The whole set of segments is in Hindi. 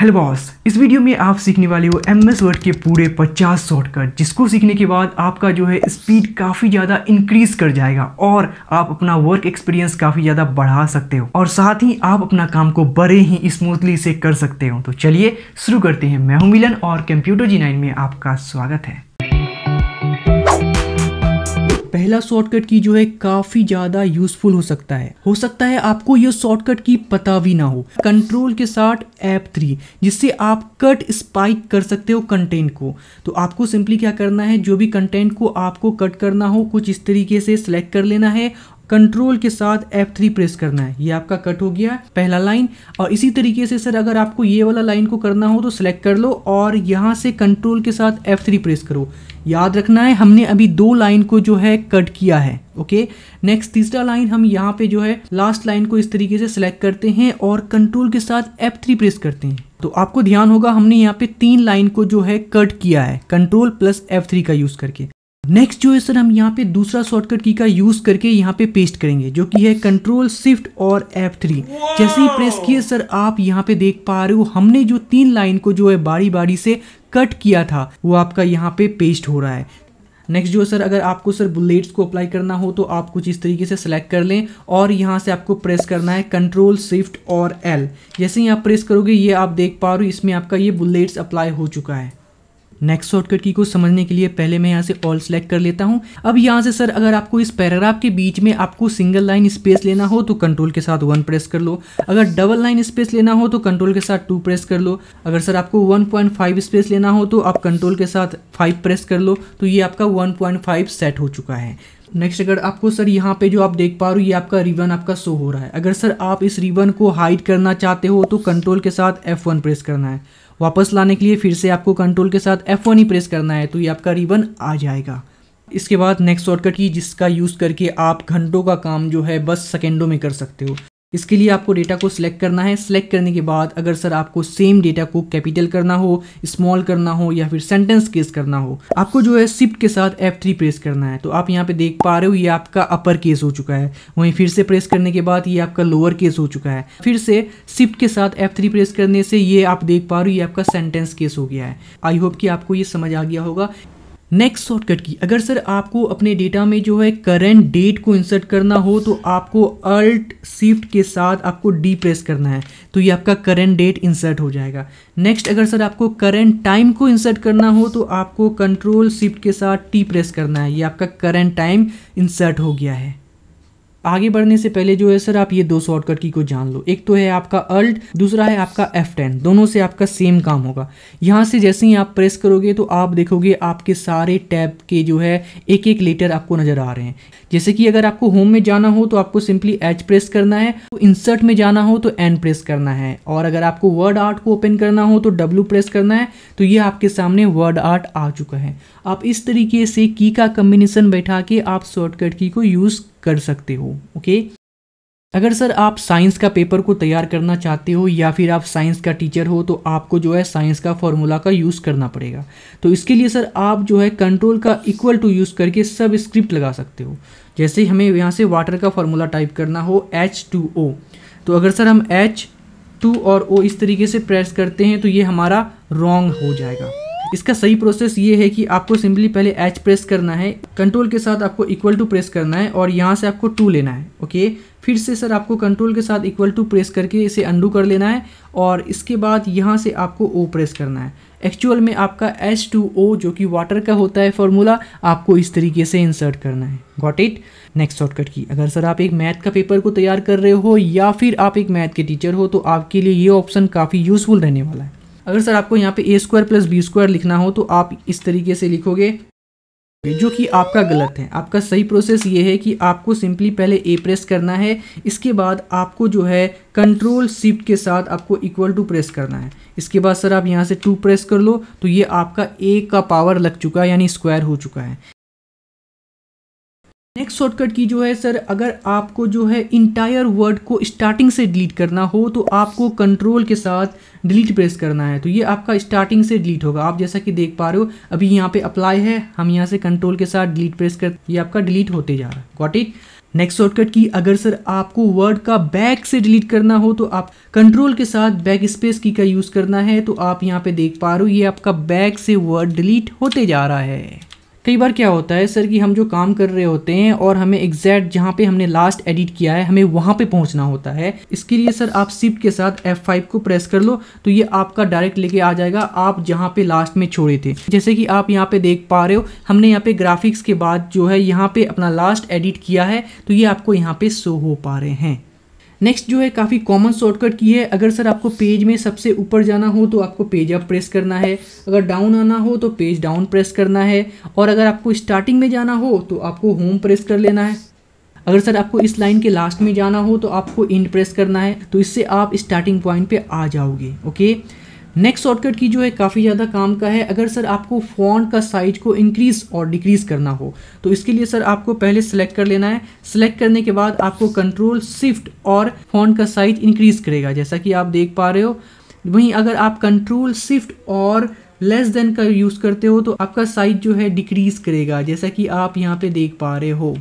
हेलो बॉस इस वीडियो में आप सीखने वाले हो एम एस वर्ड के पूरे 50 शॉर्टकट जिसको सीखने के बाद आपका जो है स्पीड काफ़ी ज़्यादा इंक्रीज कर जाएगा और आप अपना वर्क एक्सपीरियंस काफ़ी ज़्यादा बढ़ा सकते हो और साथ ही आप अपना काम को बड़े ही स्मूथली से कर सकते हो तो चलिए शुरू करते हैं मैं हूं मिलन और कंप्यूटर जी नाइन में आपका स्वागत है पहला शॉर्टकट की जो है काफी ज्यादा यूजफुल हो सकता है हो सकता है आपको यह शॉर्टकट की पता भी ना हो कंट्रोल के साथ एप थ्री जिससे आप कट स्पाइक कर सकते हो कंटेंट को तो आपको सिंपली क्या करना है जो भी कंटेंट को आपको कट करना हो कुछ इस तरीके से सिलेक्ट कर लेना है कंट्रोल के साथ F3 प्रेस करना है ये आपका कट हो गया पहला लाइन और इसी तरीके से सर अगर आपको ये वाला लाइन को करना हो तो सिलेक्ट कर लो और यहाँ से कंट्रोल के साथ F3 प्रेस करो याद रखना है हमने अभी दो लाइन को जो है कट किया है ओके नेक्स्ट तीसरा लाइन हम यहाँ पे जो है लास्ट लाइन को इस तरीके से सिलेक्ट करते हैं और कंट्रोल के साथ एप थ्री प्रेस करते हैं तो आपको ध्यान होगा हमने यहाँ पे तीन लाइन को जो है कट किया है कंट्रोल प्लस एफ थ्री का यूज करके नेक्स्ट जो है सर हम यहाँ पे दूसरा शॉर्टकट की का यूज़ करके यहाँ पे पेस्ट करेंगे जो कि है कंट्रोल शिफ्ट और एफ थ्री जैसे ही प्रेस किए सर आप यहाँ पे देख पा रहे हो हमने जो तीन लाइन को जो है बारी बारी से कट किया था वो आपका यहाँ पे पेस्ट हो रहा है नेक्स्ट जो सर अगर आपको सर बुलेट्स को अप्लाई करना हो तो आप कुछ इस तरीके से सेलेक्ट कर लें और यहाँ से आपको प्रेस करना है कंट्रोल शिफ्ट और एल जैसे ही आप प्रेस करोगे ये आप देख पा रहे हो इसमें आपका ये बुलेट्स अप्लाई हो चुका है नेक्स्ट शॉर्टकट की को समझने के लिए पहले मैं यहाँ से ऑल सेलेक्ट कर लेता हूँ अब यहाँ से सर अगर आपको इस पैराग्राफ के बीच में आपको सिंगल लाइन स्पेस लेना हो तो कंट्रोल के साथ वन प्रेस कर लो अगर डबल लाइन स्पेस लेना हो तो कंट्रोल के साथ टू प्रेस कर लो अगर सर आपको फाइव स्पेस लेना हो तो आप कंट्रोल के साथ फाइव प्रेस कर लो तो ये आपका फाइव सेट हो चुका है नेक्स्ट अगर आपको सर यहाँ पे जो आप देख पा रहे हो ये आपका रिबन आपका शो हो रहा है अगर सर आप इस रिबन को हाइड करना चाहते हो तो कंट्रोल के साथ F1 प्रेस करना है वापस लाने के लिए फिर से आपको कंट्रोल के साथ एफ ही प्रेस करना है तो ये आपका रिबन आ जाएगा इसके बाद नेक्स्ट शॉर्टकट की जिसका यूज़ करके आप घंटों का काम जो है बस सेकेंडों में कर सकते हो इसके लिए आपको डेटा को सिलेक्ट करना है सिलेक्ट करने के बाद अगर सर आपको सेम डेटा को कैपिटल करना हो स्मॉल करना हो या फिर सेंटेंस केस करना हो आपको जो है शिफ्ट के साथ F3 प्रेस करना है तो आप यहाँ पे देख पा रहे हो ये आपका अपर केस हो चुका है वहीं फिर से प्रेस करने के बाद ये आपका लोअर केस हो चुका है फिर से शिफ्ट के साथ एफ प्रेस करने से ये आप देख पा रहे हो ये आपका सेंटेंस केस हो गया है आई होप कि आपको ये समझ आ गया होगा नेक्स्ट शॉर्टकट की अगर सर आपको अपने डेटा में जो है करंट डेट को इंसर्ट करना हो तो आपको अल्ट शिफ्ट के साथ आपको डी प्रेस करना है तो ये आपका करंट डेट इंसर्ट हो जाएगा नेक्स्ट अगर सर आपको करंट टाइम को इंसर्ट करना हो तो आपको कंट्रोल शिफ्ट के साथ टी प्रेस करना है ये आपका करंट टाइम इंसर्ट हो गया है आगे बढ़ने से पहले जो है सर आप ये दो शॉर्टकट की को जान लो एक तो है आपका अल्ट दूसरा है आपका एफ टेन दोनों से आपका सेम काम होगा यहाँ से जैसे ही आप प्रेस करोगे तो आप देखोगे आपके सारे टैब के जो है एक एक लेटर आपको नज़र आ रहे हैं जैसे कि अगर आपको होम में जाना हो तो आपको सिंपली एच प्रेस करना है तो इंसर्ट में जाना हो तो एन प्रेस करना है और अगर आपको वर्ड आर्ट को ओपन करना हो तो डब्ल्यू प्रेस करना है तो ये आपके सामने वर्ड आर्ट आ चुका है आप इस तरीके से की का कम्बिनेशन बैठा के आप शॉर्टकट की को यूज़ कर सकते हो ओके अगर सर आप साइंस का पेपर को तैयार करना चाहते हो या फिर आप साइंस का टीचर हो तो आपको जो है साइंस का फॉर्मूला का यूज़ करना पड़ेगा तो इसके लिए सर आप जो है कंट्रोल का इक्वल टू यूज़ करके सब स्क्रिप्ट लगा सकते हो जैसे हमें यहाँ से वाटर का फॉर्मूला टाइप करना हो एच टू ओ तो अगर सर हम एच टू और ओ इस तरीके से प्रेस करते हैं तो ये हमारा रॉन्ग हो जाएगा इसका सही प्रोसेस ये है कि आपको सिंपली पहले एच प्रेस करना है कंट्रोल के साथ आपको इक्वल टू प्रेस करना है और यहाँ से आपको टू लेना है ओके फिर से सर आपको कंट्रोल के साथ इक्वल टू प्रेस करके इसे अंडू कर लेना है और इसके बाद यहाँ से आपको ओ प्रेस करना है एक्चुअल में आपका एच टू ओ जो कि वाटर का होता है फॉर्मूला आपको इस तरीके से इंसर्ट करना है गॉट इट नेक्स्ट शॉर्टकट की अगर सर आप एक मैथ का पेपर को तैयार कर रहे हो या फिर आप एक मैथ के टीचर हो तो आपके लिए ये ऑप्शन काफ़ी यूज़फुल रहने वाला है अगर सर आपको यहाँ पे A square plus B square लिखना हो तो आप इस तरीके से लिखोगे जो कि आपका गलत है आपका सही प्रोसेस ये है कि आपको सिंपली पहले ए प्रेस करना है इसके बाद आपको जो है कंट्रोल शिफ्ट के साथ आपको इक्वल टू प्रेस करना है इसके बाद सर आप यहाँ से टू प्रेस कर लो तो ये आपका ए का पावर लग चुका है यानी स्क्वायर हो चुका है नेक्स्ट शॉर्टकट की जो है सर अगर आपको जो है इंटायर वर्ड को स्टार्टिंग से डिलीट करना हो तो आपको कंट्रोल के साथ डिलीट प्रेस करना है तो ये आपका स्टार्टिंग से डिलीट होगा आप जैसा कि देख पा रहे हो अभी यहाँ पे अप्लाई है हम यहाँ से कंट्रोल के साथ डिलीट प्रेस कर ये आपका डिलीट होते जा रहा है गॉट इट नेक्स्ट शॉर्टकट की अगर सर आपको वर्ड का बैक से डिलीट करना हो तो आप कंट्रोल के साथ बैक स्पेस की का यूज़ करना है तो आप यहाँ पे देख पा रहे हो ये आपका बैक से वर्ड डिलीट होते जा रहा है कई बार क्या होता है सर कि हम जो काम कर रहे होते हैं और हमें एग्जैक्ट जहाँ पे हमने लास्ट एडिट किया है हमें वहाँ पे पहुँचना होता है इसके लिए सर आप शिफ्ट के साथ F5 को प्रेस कर लो तो ये आपका डायरेक्ट लेके आ जाएगा आप जहाँ पे लास्ट में छोड़े थे जैसे कि आप यहाँ पे देख पा रहे हो हमने यहाँ पे ग्राफिक्स के बाद जो है यहाँ पे अपना लास्ट एडिट किया है तो ये आपको यहाँ पे शो हो पा रहे हैं नेक्स्ट जो है काफ़ी कॉमन शॉर्टकट की है अगर सर आपको पेज में सबसे ऊपर जाना हो तो आपको पेज अप प्रेस करना है अगर डाउन आना हो तो पेज डाउन प्रेस करना है और अगर आपको स्टार्टिंग में जाना हो तो आपको होम प्रेस कर लेना है अगर सर आपको इस लाइन के लास्ट में जाना हो तो आपको इंड प्रेस करना है तो इससे आप स्टार्टिंग पॉइंट पर आ जाओगे ओके नेक्स्ट शॉर्टकट की जो है काफ़ी ज़्यादा काम का है अगर सर आपको फोन का साइज को इंक्रीज़ और डिक्रीज़ करना हो तो इसके लिए सर आपको पहले सेलेक्ट कर लेना है सेलेक्ट करने के बाद आपको कंट्रोल शिफ्ट और फोन का साइज इंक्रीज़ करेगा जैसा कि आप देख पा रहे हो वहीं अगर आप कंट्रोल शिफ्ट और लेस देन का यूज़ करते हो तो आपका साइज जो है डिक्रीज़ करेगा जैसा कि आप यहाँ पे देख पा रहे हो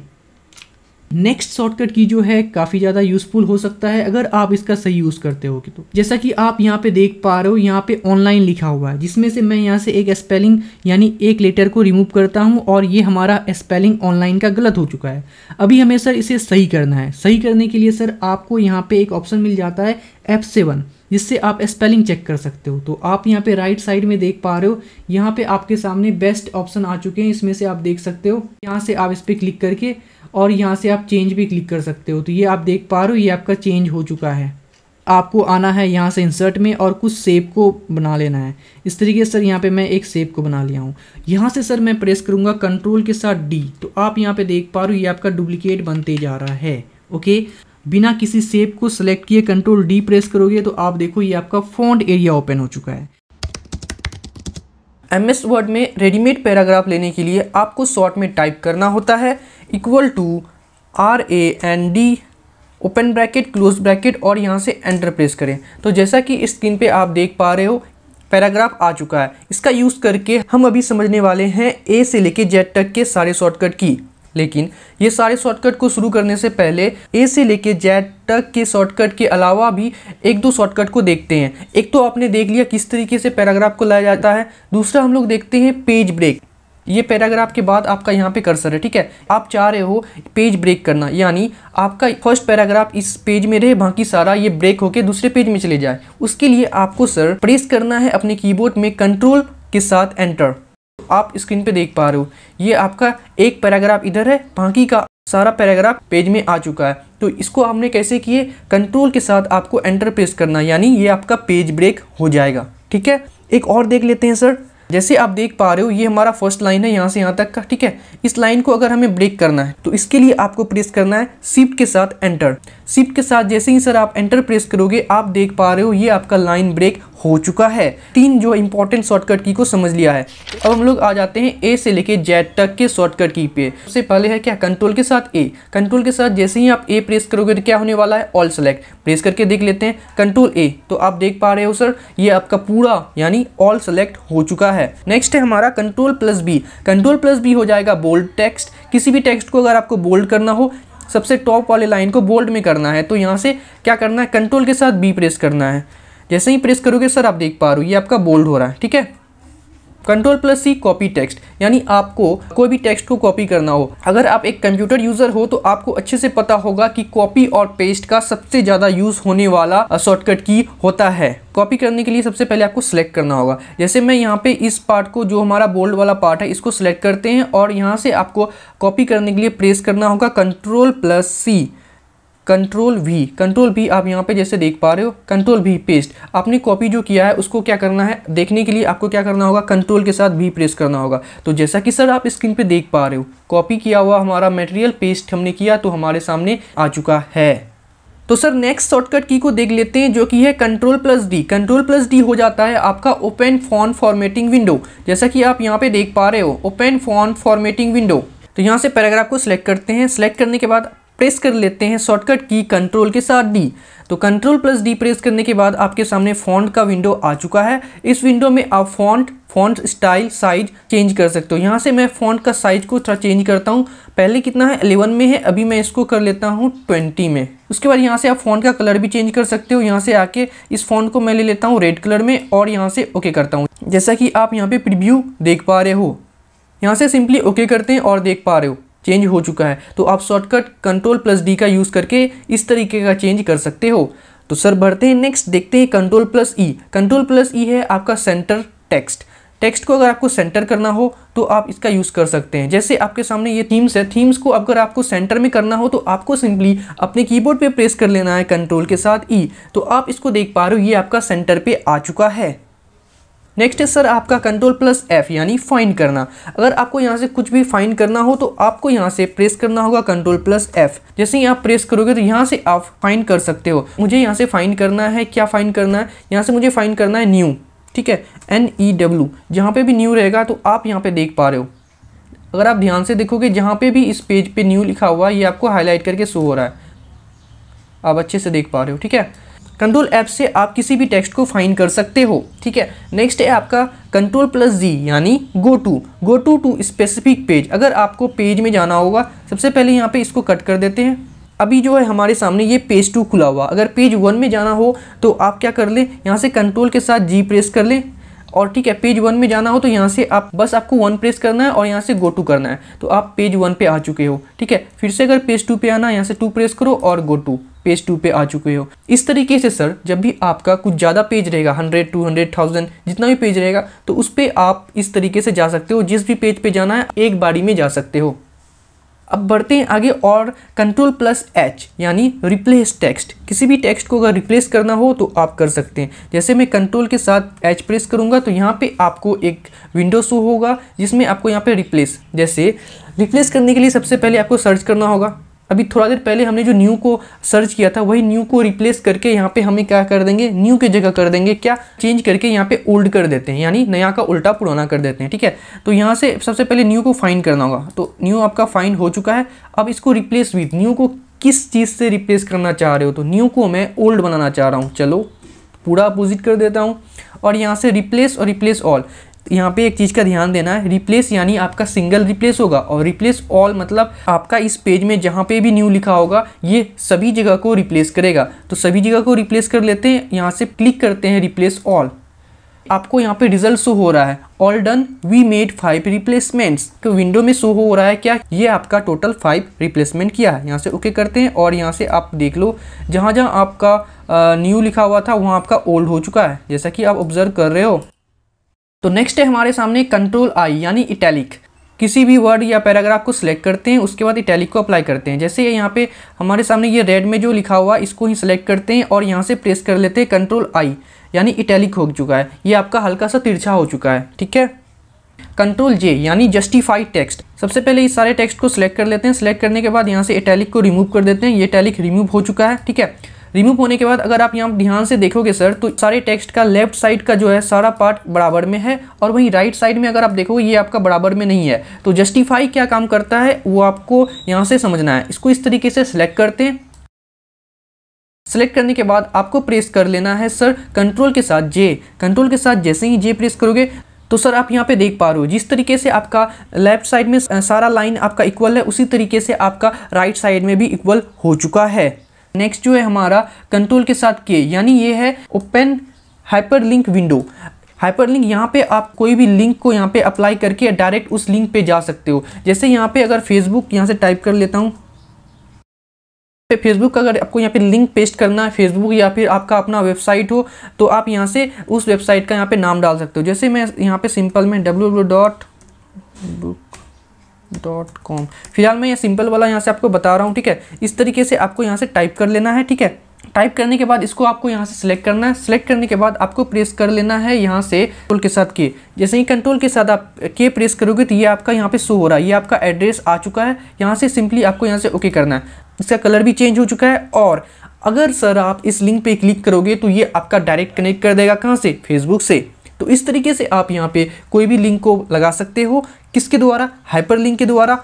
नेक्स्ट शॉर्टकट की जो है काफ़ी ज़्यादा यूजफुल हो सकता है अगर आप इसका सही यूज़ करते हो तो जैसा कि आप यहाँ पे देख पा रहे हो यहाँ पे ऑनलाइन लिखा हुआ है जिसमें से मैं यहाँ से एक स्पेलिंग यानी एक लेटर को रिमूव करता हूँ और ये हमारा स्पेलिंग ऑनलाइन का गलत हो चुका है अभी हमें सर इसे सही करना है सही करने के लिए सर आपको यहाँ पे एक ऑप्शन मिल जाता है एफ सेवन जिससे आप स्पेलिंग चेक कर सकते हो तो आप यहाँ पे राइट साइड में देख पा रहे हो यहाँ पे आपके सामने बेस्ट ऑप्शन आ चुके हैं इसमें से आप देख सकते हो यहाँ से आप इस पर क्लिक करके और यहाँ से आप चेंज भी क्लिक कर सकते हो तो ये आप देख पा रहे हो ये आपका चेंज हो चुका है आपको आना है यहाँ से इंसर्ट में और कुछ सेप को बना लेना है इस तरीके से सर यहाँ पे मैं एक सेप को बना लिया हूँ यहाँ से सर मैं प्रेस करूँगा कंट्रोल के साथ डी तो आप यहाँ पे देख पा रहे हो ये आपका डुप्लीकेट बनते जा रहा है ओके बिना किसी सेप को सिलेक्ट किए कंट्रोल डी प्रेस करोगे तो आप देखो ये आपका फॉन्ट एरिया ओपन हो चुका है एम एस वर्ड में रेडीमेड पैराग्राफ लेने के लिए आपको शॉर्ट में टाइप करना होता है equal to R A N D open bracket close bracket और यहाँ से एंटर प्रेस करें तो जैसा कि स्क्रीन पे आप देख पा रहे हो पैराग्राफ आ चुका है इसका यूज़ करके हम अभी समझने वाले हैं ए से लेके जेड तक के सारे शॉर्टकट की लेकिन ये सारे शॉर्टकट को शुरू करने से पहले ए से लेके जेड तक के शॉर्टकट के अलावा भी एक दो शॉर्टकट को देखते हैं एक तो आपने देख लिया किस तरीके से पैराग्राफ को लाया जाता है दूसरा हम लोग देखते हैं पेज ब्रेक ये पैराग्राफ के बाद आपका यहाँ पे कर्सर है ठीक है आप चाह रहे हो पेज ब्रेक करना यानी आपका फर्स्ट पैराग्राफ इस पेज में रहे बाकी सारा ये ब्रेक होके दूसरे पेज में चले जाए उसके लिए आपको सर प्रेस करना है अपने कीबोर्ड में कंट्रोल के साथ एंटर आप स्क्रीन पे देख पा रहे हो ये आपका एक पैराग्राफ इधर है बाकी का सारा पैराग्राफ पेज में आ चुका है तो इसको हमने कैसे किए कंट्रोल के साथ आपको एंटर प्रेस करना यानी ये आपका पेज ब्रेक हो जाएगा ठीक है एक और देख लेते हैं सर जैसे आप देख पा रहे हो ये हमारा फर्स्ट लाइन है यहाँ से यहाँ तक का ठीक है इस लाइन को अगर हमें ब्रेक करना है तो इसके लिए आपको प्रेस करना है सिप के साथ एंटर सिप के साथ जैसे ही सर आप एंटर प्रेस करोगे आप देख पा रहे हो ये आपका लाइन ब्रेक हो चुका है तीन जो इंपॉर्टेंट शॉर्टकट की को समझ लिया है अब हम लोग आ जाते हैं ए से लेके जेड तक के शॉर्टकट की पे सबसे पहले है क्या कंट्रोल के साथ ए कंट्रोल के साथ जैसे ही आप ए प्रेस करोगे तो क्या होने वाला है ऑल सेलेक्ट प्रेस करके देख लेते हैं कंट्रोल ए तो आप देख पा रहे हो सर ये आपका पूरा यानी ऑल सेलेक्ट हो चुका है नेक्स्ट है हमारा control plus B control plus B हो जाएगा बोल्ड टेक्स्ट किसी भी टेक्स्ट को अगर आपको बोल्ड करना हो सबसे टॉप वाले लाइन को बोल्ड में करना है तो यहाँ से क्या करना है कंट्रोल के साथ बी प्रेस करना है जैसे ही प्रेस करोगे सर आप देख पा रहे हो ये आपका बोल्ड हो रहा है ठीक है control plus C copy text यानी आपको कोई भी टेक्स्ट को कॉपी करना हो अगर आप एक कंप्यूटर यूज़र हो तो आपको अच्छे से पता होगा कि कॉपी और पेस्ट का सबसे ज़्यादा यूज़ होने वाला शॉर्टकट की होता है कॉपी करने के लिए सबसे पहले आपको सिलेक्ट करना होगा जैसे मैं यहाँ पे इस पार्ट को जो हमारा बोल्ड वाला पार्ट है इसको सिलेक्ट करते हैं और यहाँ से आपको कॉपी करने के लिए प्रेस करना होगा control plus C control V control V आप यहाँ पे जैसे देख पा रहे हो कंट्रोल वी पेस्ट आपने कॉपी जो किया है उसको क्या करना है देखने के लिए आपको क्या करना होगा कंट्रोल के साथ वी प्रेस करना होगा तो जैसा कि सर आप स्क्रीन पे देख पा रहे हो कॉपी किया हुआ हमारा मटेरियल पेस्ट हमने किया तो हमारे सामने आ चुका है तो सर नेक्स्ट शॉर्टकट की को देख लेते हैं जो कि है control plus D control plus D हो जाता है आपका ओपन फॉन फॉर्मेटिंग विंडो जैसा कि आप यहाँ पे देख पा रहे हो ओपन फॉन फॉर्मेटिंग विंडो तो यहाँ से पैराग्राफ को सिलेक्ट करते हैं सिलेक्ट करने के बाद प्रेस कर लेते हैं शॉर्टकट की कंट्रोल के साथ डी तो कंट्रोल प्लस डी प्रेस करने के बाद आपके सामने फॉन्ट का विंडो आ चुका है इस विंडो में आप font font style size change कर सकते हो यहाँ से मैं फॉन्ट का साइज को थोड़ा चेंज करता हूँ पहले कितना है एलेवन में है अभी मैं इसको कर लेता हूँ ट्वेंटी में उसके बाद यहाँ से आप फॉन्ट का कलर भी चेंज कर सकते हो यहाँ से आके इस फॉन्ट को मैं ले लेता हूँ रेड कलर में और यहाँ से ओके करता हूँ जैसा कि आप यहाँ पर प्रिव्यू देख पा रहे हो यहाँ से सिंपली ओके करते हैं और देख पा रहे हो चेंज हो चुका है तो आप शॉर्टकट कंट्रोल प्लस डी का यूज़ करके इस तरीके का चेंज कर सकते हो तो सर बढ़ते हैं नेक्स्ट देखते हैं control plus E control plus E है आपका सेंटर टेक्स्ट टेक्स्ट को अगर आपको सेंटर करना हो तो आप इसका यूज़ कर सकते हैं जैसे आपके सामने ये थीम्स है थीम्स को अगर आपको सेंटर में करना हो तो आपको सिंपली अपने कीबोर्ड पे प्रेस कर लेना है कंट्रोल के साथ ई e। तो आप इसको देख पा रहे हो ये आपका सेंटर पे आ चुका है नेक्स्ट है सर आपका कंट्रोल प्लस एफ यानी फाइंड करना अगर आपको यहाँ से कुछ भी फाइंड करना हो तो आपको यहाँ से प्रेस करना होगा कंट्रोल प्लस एफ जैसे ही आप प्रेस करोगे तो यहाँ से आप फाइंड कर सकते हो मुझे यहाँ से फाइंड करना है क्या फाइंड करना है यहाँ से मुझे फाइंड करना है न्यू ठीक है एन ई डब्ल्यू जहाँ पर भी न्यू रहेगा तो आप यहाँ पर देख पा रहे हो अगर आप ध्यान से देखोगे जहाँ पे भी इस पेज पे न्यू लिखा हुआ है ये आपको हाईलाइट करके शो हो रहा है आप अच्छे से देख पा रहे हो ठीक है कंट्रोल ऐप से आप किसी भी टेक्स्ट को फाइन कर सकते हो ठीक है नेक्स्ट है आपका कंट्रोल प्लस जी यानी go to go to to specific page अगर आपको पेज में जाना होगा सबसे पहले यहाँ पे इसको कट कर देते हैं अभी जो है हमारे सामने ये पेज टू खुला हुआ अगर पेज वन में जाना हो तो आप क्या कर लें यहाँ से कंट्रोल के साथ जी प्रेस कर लें और ठीक है पेज वन में जाना हो तो यहाँ से आप बस आपको वन प्रेस करना है और यहाँ से गो टू करना है तो आप पेज वन पे आ चुके हो ठीक है फिर से अगर पेज टू पे आना यहाँ से टू प्रेस करो और गो टू पेज टू पे आ चुके हो इस तरीके से सर जब भी आपका कुछ ज़्यादा पेज रहेगा हंड्रेड टू हंड्रेड थाउजेंड जितना भी पेज रहेगा तो उस पर आप इस तरीके से जा सकते हो जिस भी पेज पे जाना है एक बारी में जा सकते हो अब बढ़ते हैं आगे और कंट्रोल प्लस एच यानी रिप्लेस टेक्स्ट किसी भी टेक्स्ट को अगर रिप्लेस करना हो तो आप कर सकते हैं जैसे मैं कंट्रोल के साथ एच प्रेस करूँगा तो यहाँ पे आपको एक विंडो शो होगा जिसमें आपको यहाँ पे रिप्लेस जैसे रिप्लेस करने के लिए सबसे पहले आपको सर्च करना होगा अभी थोड़ा देर पहले हमने जो न्यू को सर्च किया था वही न्यू को रिप्लेस करके यहाँ पे हमें क्या कर देंगे न्यू की जगह कर देंगे क्या चेंज करके यहाँ पे ओल्ड कर देते हैं यानी नया का उल्टा पुराना कर देते हैं ठीक है तो यहाँ से सबसे पहले न्यू को फाइन करना होगा तो न्यू आपका फाइन हो चुका है अब इसको रिप्लेस विथ न्यू को किस चीज़ से रिप्लेस करना चाह रहे हो तो न्यू को मैं ओल्ड बनाना चाह रहा हूँ चलो पूरा अपोजिट कर देता हूँ और यहाँ से रिप्लेस और रिप्लेस ऑल यहाँ पे एक चीज़ का ध्यान देना है रिप्लेस यानी आपका सिंगल रिप्लेस होगा और रिप्लेस ऑल मतलब आपका इस पेज में जहाँ पे भी न्यू लिखा होगा ये सभी जगह को रिप्लेस करेगा तो सभी जगह को रिप्लेस कर लेते हैं यहाँ से क्लिक करते हैं रिप्लेस ऑल आपको यहाँ पे रिजल्ट शो हो रहा है all done we made five replacements तो विंडो में शो हो रहा है क्या ये आपका टोटल फाइव रिप्लेसमेंट किया है यहाँ से ओके करते हैं और यहाँ से आप देख लो जहाँ जहाँ आपका न्यू लिखा हुआ था वहाँ आपका ओल्ड हो चुका है जैसा कि आप ऑब्जर्व कर रहे हो तो नेक्स्ट है हमारे सामने कंट्रोल आई यानी इटैलिक किसी भी वर्ड या पैराग्राफ को सिलेक्ट करते हैं उसके बाद इटैलिक को अप्लाई करते हैं जैसे यहाँ पे हमारे सामने ये रेड में जो लिखा हुआ इसको ही सिलेक्ट करते हैं और यहाँ से प्रेस कर लेते हैं कंट्रोल आई यानी इटैलिक हो चुका है ये आपका हल्का सा तिरछा हो चुका है ठीक है कंट्रोल जे यानी जस्टिफाइड टेक्स्ट सबसे पहले इस सारे टेक्स्ट को सिलेक्ट कर लेते हैं सिलेक्ट करने के बाद यहाँ से इटैलिक को रिमूव कर देते हैं ये इटैलिक रिमूव हो चुका है ठीक है रिमूव होने के बाद अगर आप यहाँ ध्यान से देखोगे सर तो सारे टेक्स्ट का लेफ्ट साइड का जो है सारा पार्ट बराबर में है और वहीं राइट साइड में अगर आप देखोगे ये आपका बराबर में नहीं है तो जस्टिफाई क्या काम करता है वो आपको यहाँ से समझना है इसको इस तरीके से सिलेक्ट करते हैं सेलेक्ट करने के बाद आपको प्रेस कर लेना है सर कंट्रोल के साथ जे कंट्रोल के साथ जैसे ही जे प्रेस करोगे तो सर आप यहाँ पे देख पा रहे हो जिस तरीके से आपका लेफ्ट साइड में सारा लाइन आपका इक्वल है उसी तरीके से आपका राइट साइड में भी इक्वल हो चुका है नेक्स्ट जो है हमारा कंट्रोल के साथ के यानी ये है ओपन हाइपरलिंक विंडो हाइपरलिंक यहाँ पे आप कोई भी लिंक को यहाँ पे अप्लाई करके डायरेक्ट उस लिंक पे जा सकते हो जैसे यहाँ पे अगर फेसबुक यहाँ से टाइप कर लेता हूँ पे फेसबुक अगर आपको यहाँ पे लिंक पेस्ट करना है फेसबुक या फिर आपका अपना वेबसाइट हो तो आप यहाँ से उस वेबसाइट का यहाँ पे नाम डाल सकते हो जैसे मैं यहाँ पे सिंपल में डब्ल्यू डॉट डॉट कॉम फिलहाल मैं ये सिंपल वाला यहाँ से आपको बता रहा हूँ ठीक है इस तरीके से आपको यहाँ से टाइप कर लेना है ठीक है टाइप करने के बाद इसको आपको यहाँ से सिलेक्ट करना है सिलेक्ट करने के बाद आपको प्रेस कर लेना है यहाँ से कंट्रोल के साथ के जैसे ही कंट्रोल के साथ आप के प्रेस करोगे तो ये आपका यहाँ पे शो हो रहा है ये आपका एड्रेस आ चुका है यहाँ से सिंपली आपको यहाँ से ओके करना है इसका कलर भी चेंज हो चुका है और अगर सर आप इस लिंक पर क्लिक करोगे तो ये आपका डायरेक्ट कनेक्ट कर देगा कहाँ से फेसबुक से तो इस तरीके से आप यहाँ पे कोई भी लिंक को लगा सकते हो किसके द्वारा हाइपर लिंक के द्वारा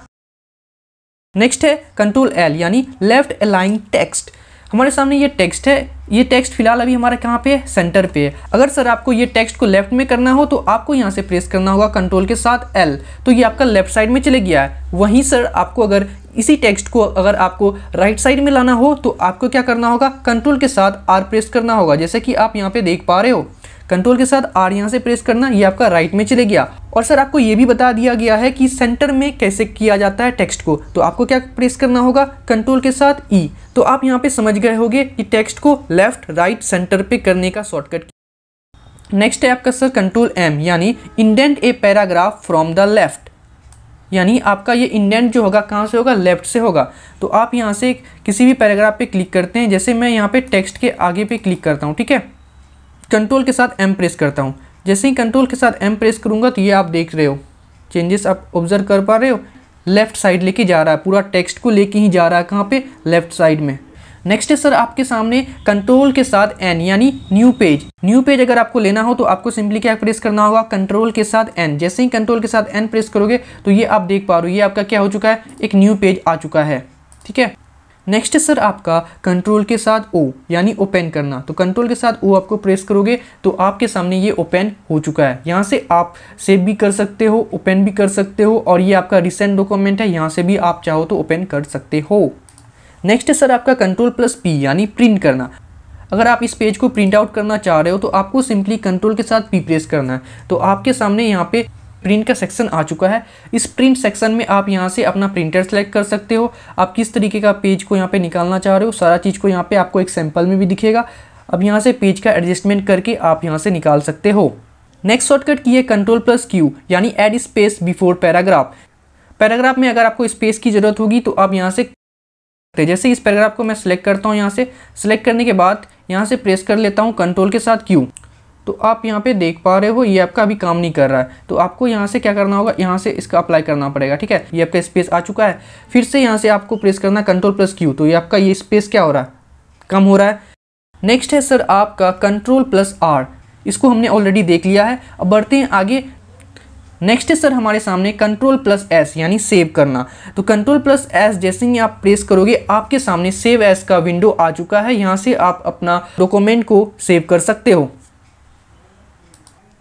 नेक्स्ट है कंट्रोल एल यानी लेफ्ट अलाइन टेक्स्ट हमारे सामने ये टेक्स्ट है ये टेक्स्ट फिलहाल अभी हमारे कहाँ पे है सेंटर पे है अगर सर आपको ये टेक्स्ट को लेफ्ट में करना हो तो आपको यहाँ से प्रेस करना होगा कंट्रोल के साथ एल तो ये आपका लेफ्ट साइड में चले गया है वहीं सर आपको अगर इसी टेक्स्ट को अगर आपको राइट साइड में लाना हो तो आपको क्या करना होगा कंट्रोल के साथ आर प्रेस करना होगा जैसे कि आप यहाँ पे देख पा रहे हो कंट्रोल के साथ आर यहाँ से प्रेस करना ये आपका राइट में चले गया और सर आपको ये भी बता दिया गया है कि सेंटर में कैसे किया जाता है टेक्स्ट को तो आपको क्या प्रेस करना होगा कंट्रोल के साथ ई e। तो आप यहाँ पे समझ गए होगे कि टेक्स्ट को लेफ्ट राइट सेंटर पे करने का शॉर्टकट नेक्स्ट है आपका सर कंट्रोल एम यानी indent a paragraph from the left यानी आपका ये इंडेंट जो होगा कहाँ से होगा लेफ्ट से होगा तो आप यहाँ से किसी भी पैराग्राफ पे क्लिक करते हैं जैसे मैं यहाँ पे टेक्स्ट के आगे पे क्लिक करता हूँ ठीक है कंट्रोल के साथ एम प्रेस करता हूँ जैसे ही कंट्रोल के साथ एम प्रेस करूँगा तो ये आप देख रहे हो चेंजेस आप ऑब्जर्व कर पा रहे हो लेफ़्ट साइड लेके जा रहा है पूरा टेक्स्ट को लेके ही जा रहा है कहाँ पे लेफ़्ट साइड में नेक्स्ट है सर आपके सामने कंट्रोल के साथ एन यानी न्यू पेज न्यू पेज अगर आपको लेना हो तो आपको सिंपली क्या प्रेस करना होगा कंट्रोल के साथ एन जैसे ही कंट्रोल के साथ एन प्रेस करोगे तो ये आप देख पा रहे हो ये आपका क्या हो चुका है एक न्यू पेज आ चुका है ठीक है नेक्स्ट सर आपका कंट्रोल के साथ ओ यानी ओपन करना तो कंट्रोल के साथ ओ आपको प्रेस करोगे तो आपके सामने ये ओपन हो चुका है यहाँ से आप सेव भी कर सकते हो ओपन भी कर सकते हो और ये आपका रिसेंट डॉक्यूमेंट है यहाँ से भी आप चाहो तो ओपन कर सकते हो नेक्स्ट सर आपका कंट्रोल प्लस पी यानी प्रिंट करना अगर आप इस पेज को प्रिंट आउट करना चाह रहे हो तो आपको सिंपली कंट्रोल के साथ पी प्रेस करना है तो आपके सामने यहाँ पे प्रिंट का सेक्शन आ चुका है इस प्रिंट सेक्शन में आप यहाँ से अपना प्रिंटर सेलेक्ट कर सकते हो आप किस तरीके का पेज को यहाँ पे निकालना चाह रहे हो सारा चीज़ को यहाँ पे आपको एक सैम्पल में भी दिखेगा अब यहाँ से पेज का एडजस्टमेंट करके आप यहाँ से निकाल सकते हो नेक्स्ट शॉर्टकट की है कंट्रोल प्लस क्यू यानी add space before paragraph paragraph में अगर आपको स्पेस की ज़रूरत होगी तो आप यहाँ से जैसे इस पैराग्राफ को मैं सिलेक्ट करता हूँ यहाँ से सिलेक्ट करने के बाद यहाँ से प्रेस कर लेता हूँ कंट्रोल के साथ क्यू तो आप यहाँ पे देख पा रहे हो ये आपका अभी काम नहीं कर रहा है तो आपको यहाँ से क्या करना होगा यहाँ से इसका अप्लाई करना पड़ेगा ठीक है ये आपका स्पेस आ चुका है फिर से यहाँ से आपको प्रेस करना कंट्रोल प्लस क्यू तो ये आपका ये स्पेस क्या हो रहा है कम हो रहा है नेक्स्ट है सर आपका कंट्रोल प्लस आर इसको हमने ऑलरेडी देख लिया है अब बढ़ते हैं आगे नेक्स्ट है सर हमारे सामने कंट्रोल प्लस एस यानी सेव करना तो कंट्रोल प्लस एस जैसे ही आप प्रेस करोगे आपके सामने सेव एस का विंडो आ चुका है यहाँ से आप अपना डॉक्यूमेंट को सेव कर सकते हो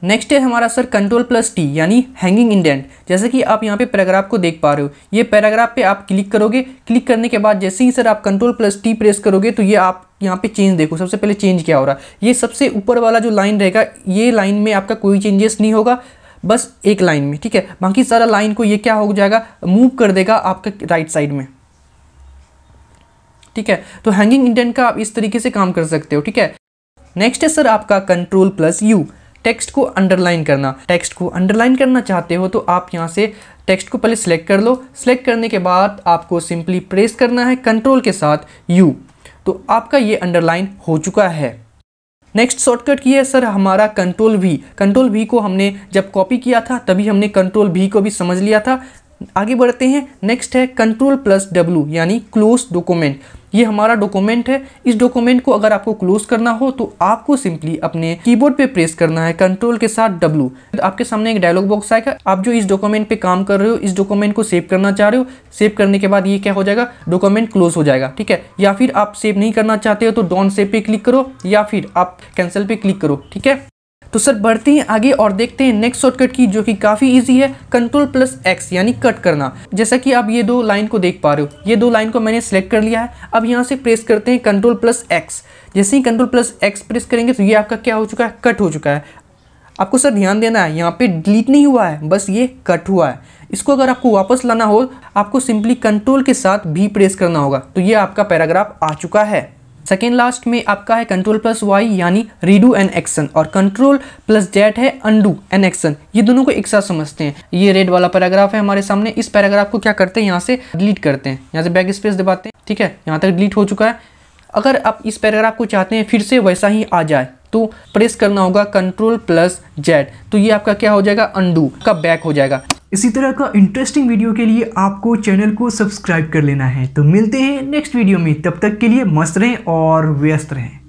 नेक्स्ट है हमारा सर कंट्रोल प्लस टी यानी हैंगिंग इंडेंट जैसे कि आप यहाँ पे पैराग्राफ को देख पा रहे हो ये पैराग्राफ पे आप क्लिक करोगे क्लिक करने के बाद जैसे ही सर आप कंट्रोल प्लस टी प्रेस करोगे तो ये आप यहाँ पे चेंज देखो सबसे पहले चेंज क्या हो रहा है ये सबसे ऊपर वाला जो लाइन रहेगा ये लाइन में आपका कोई चेंजेस नहीं होगा बस एक लाइन में ठीक है बाकी सारा लाइन को ये क्या हो जाएगा मूव कर देगा आपका राइट साइड में ठीक है तो हैंगिंग इंडेंट का आप इस तरीके से काम कर सकते हो ठीक है नेक्स्ट है सर आपका कंट्रोल प्लस यू टेक्स्ट को अंडरलाइन करना टेक्स्ट को अंडरलाइन करना चाहते हो तो आप यहाँ से टेक्स्ट को पहले सेलेक्ट कर लो सेलेक्ट करने के बाद आपको सिंपली प्रेस करना है कंट्रोल के साथ यू तो आपका ये अंडरलाइन हो चुका है नेक्स्ट शॉर्टकट की है सर हमारा कंट्रोल वी कंट्रोल वी को हमने जब कॉपी किया था तभी हमने कंट्रोल वी को भी समझ लिया था आगे बढ़ते हैं नेक्स्ट है कंट्रोल प्लस डब्लू यानी क्लोज डॉक्यूमेंट ये हमारा डॉक्यूमेंट है इस डॉक्यूमेंट को अगर आपको क्लोज करना हो तो आपको सिंपली अपने कीबोर्ड पे प्रेस करना है कंट्रोल के साथ डब्लू तो आपके सामने एक डायलॉग बॉक्स आएगा आप जो इस डॉक्यूमेंट पे काम कर रहे हो इस डॉक्यूमेंट को सेव करना चाह रहे हो सेव करने के बाद ये क्या हो जाएगा डॉक्यूमेंट क्लोज हो जाएगा ठीक है या फिर आप सेव नहीं करना चाहते हो तो डॉन सेव पे क्लिक करो या फिर आप कैंसिल पे क्लिक करो ठीक है तो सर बढ़ते हैं आगे और देखते हैं नेक्स्ट शॉर्टकट की जो कि काफ़ी ईजी है कंट्रोल प्लस एक्स यानी कट करना जैसा कि आप ये दो लाइन को देख पा रहे हो ये दो लाइन को मैंने सेलेक्ट कर लिया है अब यहाँ से प्रेस करते हैं कंट्रोल प्लस एक्स जैसे ही कंट्रोल प्लस एक्स प्रेस करेंगे तो ये आपका क्या हो चुका है कट हो चुका है आपको सर ध्यान देना है यहाँ पे डिलीट नहीं हुआ है बस ये कट हुआ है इसको अगर आपको वापस लाना हो आपको सिंपली कंट्रोल के साथ भी प्रेस करना होगा तो ये आपका पैराग्राफ आ चुका है सेकेंड लास्ट में आपका है कंट्रोल प्लस वाई यानी रीडू एंड एक्शन और कंट्रोल प्लस जेड है अंडू एंड एक्शन ये दोनों को एक साथ समझते हैं ये रेड वाला पैराग्राफ है हमारे सामने इस पैराग्राफ को क्या करते हैं यहाँ से डिलीट करते हैं यहाँ से बैक स्पेस दबाते हैं ठीक है यहाँ तक डिलीट हो चुका है अगर आप इस पैराग्राफ को चाहते हैं फिर से वैसा ही आ जाए तो प्रेस करना होगा कंट्रोल प्लस जेड तो ये आपका क्या हो जाएगा अंडू का बैक हो जाएगा इसी तरह का इंटरेस्टिंग वीडियो के लिए आपको चैनल को सब्सक्राइब कर लेना है तो मिलते हैं नेक्स्ट वीडियो में तब तक के लिए मस्त रहें और व्यस्त रहें